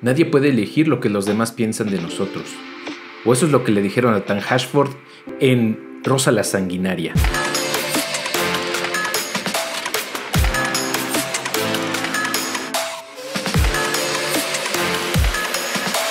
Nadie puede elegir lo que los demás piensan de nosotros. O eso es lo que le dijeron a Tan Hashford en Rosa la Sanguinaria.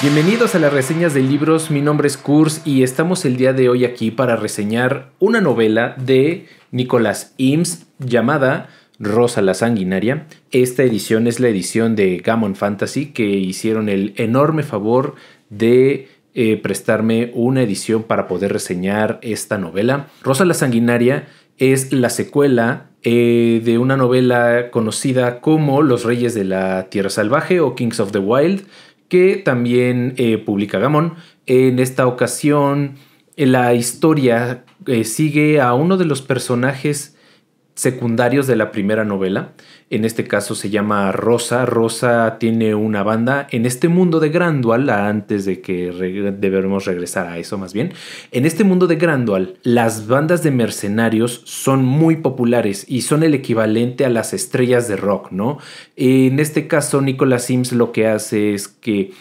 Bienvenidos a las reseñas de libros, mi nombre es Kurs y estamos el día de hoy aquí para reseñar una novela de Nicolás Ims llamada Rosa la Sanguinaria. Esta edición es la edición de Gammon Fantasy que hicieron el enorme favor de eh, prestarme una edición para poder reseñar esta novela. Rosa la Sanguinaria es la secuela eh, de una novela conocida como Los Reyes de la Tierra Salvaje o Kings of the Wild que también eh, publica Gammon. En esta ocasión la historia sigue a uno de los personajes secundarios de la primera novela. En este caso se llama Rosa. Rosa tiene una banda en este mundo de Grandual, antes de que debemos regresar a eso más bien. En este mundo de Grandual, las bandas de mercenarios son muy populares y son el equivalente a las estrellas de rock, ¿no? En este caso, Nicolas Sims lo que hace es que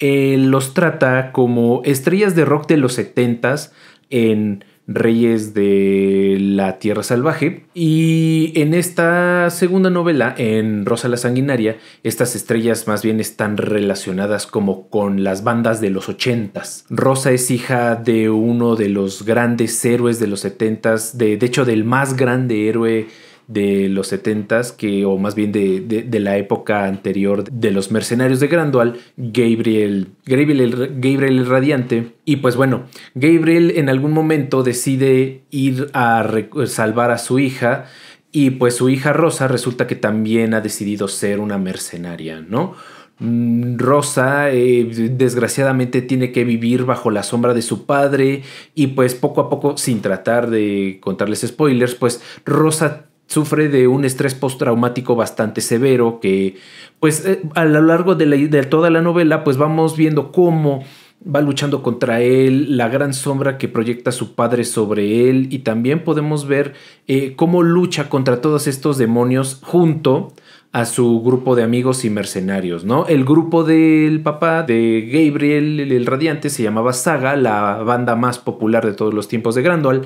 eh, los trata como estrellas de rock de los 70s en Reyes de la Tierra Salvaje. Y en esta segunda novela, en Rosa la Sanguinaria, estas estrellas más bien están relacionadas como con las bandas de los ochentas. Rosa es hija de uno de los grandes héroes de los setentas, de, de hecho del más grande héroe de los 70 que, o más bien de, la época anterior de los mercenarios de Grandual, Gabriel, Gabriel, Gabriel el Radiante. Y pues bueno, Gabriel en algún momento decide ir a salvar a su hija. Y pues su hija Rosa resulta que también ha decidido ser una mercenaria, ¿no? Mm, Rosa eh, desgraciadamente tiene que vivir bajo la sombra de su padre y pues poco a poco, sin tratar de contarles spoilers, pues Rosa sufre de un estrés postraumático bastante severo que pues eh, a lo largo de, toda la novela pues vamos viendo cómo va luchando contra él, la gran sombra que proyecta su padre sobre él y también podemos ver eh, cómo lucha contra todos estos demonios junto a su grupo de amigos y mercenarios, ¿no? El grupo del papá de Gabriel el Radiante se llamaba Saga, la banda más popular de todos los tiempos de Grandol,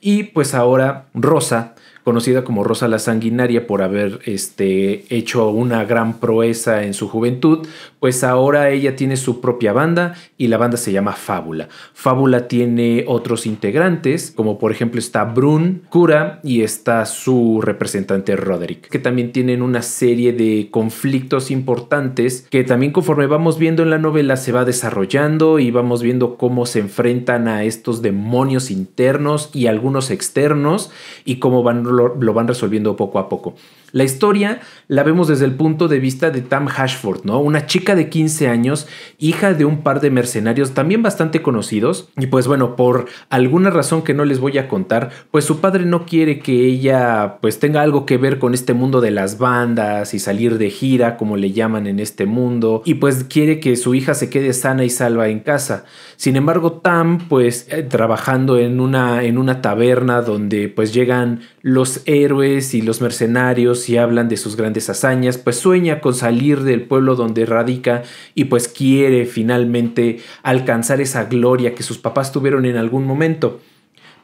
y pues ahora Rosa conocida como Rosa la Sanguinaria por haber este, hecho una gran proeza en su juventud, pues ahora ella tiene su propia banda y la banda se llama Fábula. Fábula tiene otros integrantes, como por ejemplo está Brun, Cura y está su representante Roderick, que también tienen una serie de conflictos importantes que también conforme vamos viendo en la novela se va desarrollando y vamos viendo cómo se enfrentan a estos demonios internos y algunos externos y cómo van lo, van resolviendo poco a poco. La historia la vemos desde el punto de vista de Tam Hashford, ¿no? Una chica de 15 años, hija de un par de mercenarios también bastante conocidos. Y pues bueno, por alguna razón que no les voy a contar, pues su padre no quiere que ella pues tenga algo que ver con este mundo de las bandas y salir de gira, como le llaman en este mundo. Y pues quiere que su hija se quede sana y salva en casa. Sin embargo, Tam pues eh, trabajando en una, en una taberna donde pues llegan los héroes y los mercenarios y hablan de sus grandes hazañas, pues sueña con salir del pueblo donde radica y pues quiere finalmente alcanzar esa gloria que sus papás tuvieron en algún momento.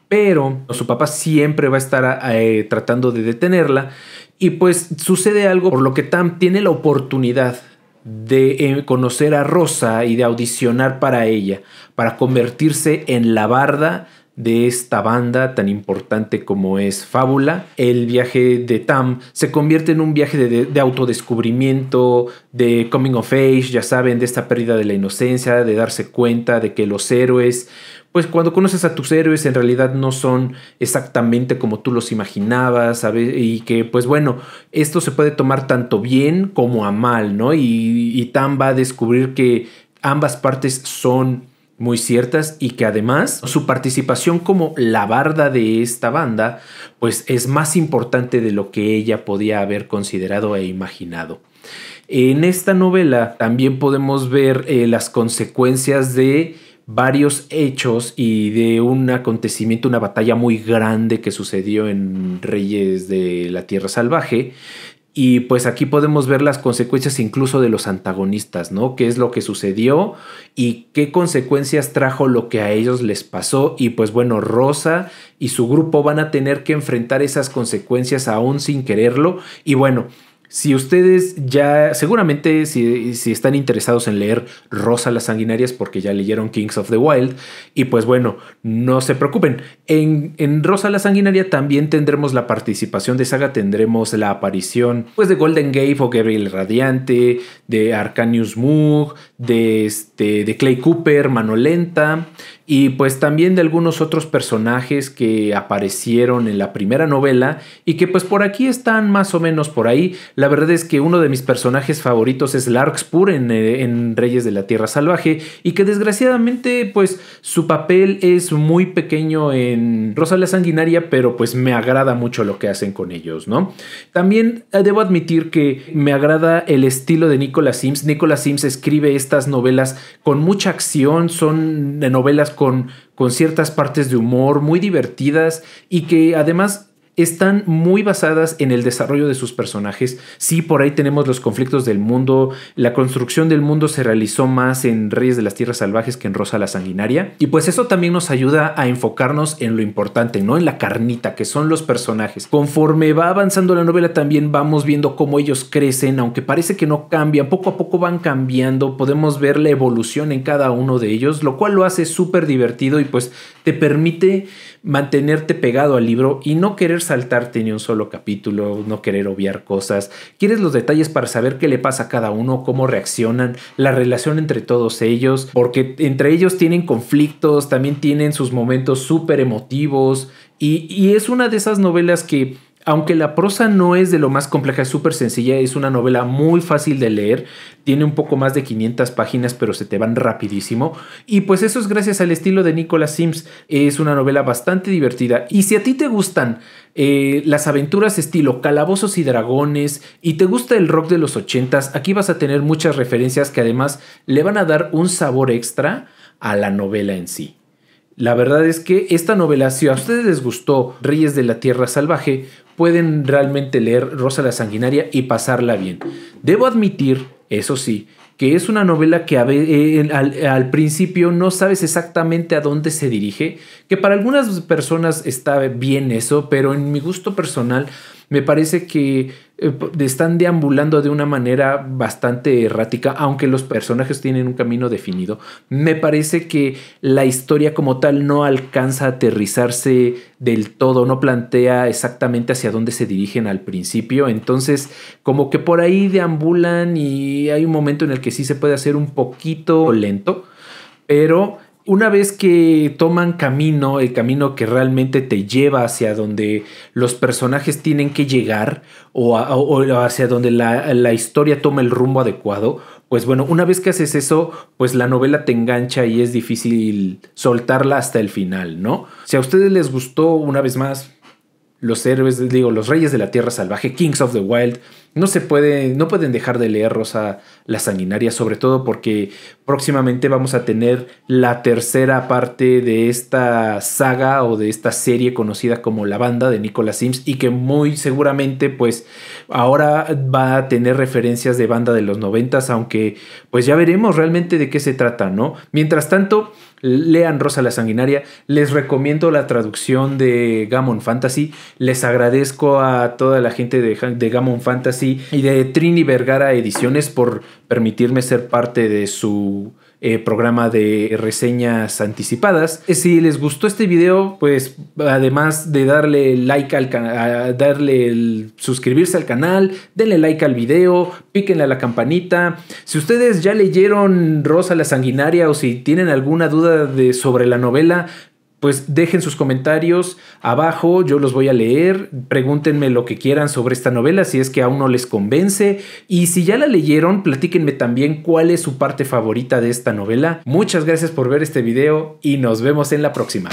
Pero su papá siempre va a estar eh, tratando de detenerla y pues sucede algo por lo que Tam tiene la oportunidad de eh, conocer a Rosa y de audicionar para ella, para convertirse en la barda de esta banda tan importante como es Fábula. El viaje de Tam se convierte en un viaje de, autodescubrimiento, de coming of age, ya saben, de esta pérdida de la inocencia, de darse cuenta de que los héroes, pues cuando conoces a tus héroes en realidad no son exactamente como tú los imaginabas, Y que pues bueno, esto se puede tomar tanto bien como a mal, ¿no? Y, y Tam va a descubrir que ambas partes son muy ciertas y que además su participación como la barda de esta banda pues es más importante de lo que ella podía haber considerado e imaginado. En esta novela también podemos ver eh, las consecuencias de varios hechos y de un acontecimiento, una batalla muy grande que sucedió en Reyes de la Tierra Salvaje, y pues aquí podemos ver las consecuencias incluso de los antagonistas, ¿no? ¿Qué es lo que sucedió y qué consecuencias trajo lo que a ellos les pasó? Y pues bueno, Rosa y su grupo van a tener que enfrentar esas consecuencias aún sin quererlo. Y bueno, si ustedes ya, seguramente si, están interesados en leer Rosa las Sanguinarias porque ya leyeron Kings of the Wild, y pues bueno, no se preocupen, en, Rosa la Sanguinaria también tendremos la participación de Saga, tendremos la aparición pues de Golden Gate o Gabriel Radiante, de Arcanius Moog, de, este, de Clay Cooper, Manolenta, y pues también de algunos otros personajes que aparecieron en la primera novela y que pues por aquí están más o menos por ahí. La verdad es que uno de mis personajes favoritos es Larkspur en, eh, en Reyes de la Tierra Salvaje y que desgraciadamente pues su papel es muy pequeño en Rosa la Sanguinaria, pero pues me agrada mucho lo que hacen con ellos, ¿no? También eh, debo admitir que me agrada el estilo de Nicolas Sims. Nicolas Sims escribe estas novelas con mucha acción, son novelas con, con ciertas partes de humor muy divertidas y que además están muy basadas en el desarrollo de sus personajes. Sí, por ahí tenemos los conflictos del mundo. La construcción del mundo se realizó más en Reyes de las Tierras Salvajes que en Rosa la Sanguinaria. Y pues eso también nos ayuda a enfocarnos en lo importante, no en la carnita, que son los personajes. Conforme va avanzando la novela también vamos viendo cómo ellos crecen, aunque parece que no cambian, poco a poco van cambiando, podemos ver la evolución en cada uno de ellos, lo cual lo hace súper divertido y pues te permite mantenerte pegado al libro y no querer saltar ni un solo capítulo, no querer obviar cosas. Quieres los detalles para saber qué le pasa a cada uno, cómo reaccionan, la relación entre todos ellos, porque entre ellos tienen conflictos, también tienen sus momentos súper emotivos. Y, y es una de esas novelas que aunque la prosa no es de lo más compleja, es súper sencilla, es una novela muy fácil de leer, tiene un poco más de 500 páginas, pero se te van rapidísimo. Y pues eso es gracias al estilo de Nicholas Sims, es una novela bastante divertida. Y si a ti te gustan eh, las aventuras estilo Calabozos y Dragones y te gusta el rock de los 80s, aquí vas a tener muchas referencias que además le van a dar un sabor extra a la novela en sí. La verdad es que esta novela, si a ustedes les gustó Reyes de la Tierra Salvaje, pueden realmente leer Rosa la Sanguinaria y pasarla bien. Debo admitir, eso sí, que es una novela que eh, al, principio no sabes exactamente a dónde se dirige, que para algunas personas está bien eso, pero en mi gusto personal me parece que eh, están deambulando de una manera bastante errática, aunque los personajes tienen un camino definido. Me parece que la historia como tal no alcanza a aterrizarse del todo, no plantea exactamente hacia dónde se dirigen al principio, entonces como que por ahí deambulan y hay un momento en el que sí se puede hacer un poquito lento, pero una vez que toman camino, el camino que realmente te lleva hacia donde los personajes tienen que llegar o, hacia donde la, la, historia toma el rumbo adecuado, pues bueno, una vez que haces eso, pues la novela te engancha y es difícil soltarla hasta el final, ¿no? Si a ustedes les gustó, una vez más, los héroes, digo, los reyes de la tierra salvaje, Kings of the Wild, no se puede, no pueden dejar de leer Rosa la sanguinaria, sobre todo porque próximamente vamos a tener la tercera parte de esta saga o de esta serie conocida como La Banda de Nicolas Sims y que muy seguramente pues ahora va a tener referencias de banda de los noventas, aunque pues ya veremos realmente de qué se trata, ¿no? Mientras tanto, lean Rosa la Sanguinaria, les recomiendo la traducción de Gammon Fantasy, les agradezco a toda la gente de, de Gammon Fantasy y de Trini Vergara Ediciones por permitirme ser parte de su eh, programa de reseñas anticipadas. Eh, si les gustó este video, pues además de darle like al canal, darle el suscribirse al canal, denle like al video, píquenle a la campanita. Si ustedes ya leyeron Rosa la Sanguinaria o si tienen alguna duda de, sobre la novela, pues dejen sus comentarios abajo, yo los voy a leer, pregúntenme lo que quieran sobre esta novela, si es que aún no les convence, y si ya la leyeron, platíquenme también cuál es su parte favorita de esta novela. Muchas gracias por ver este video y nos vemos en la próxima.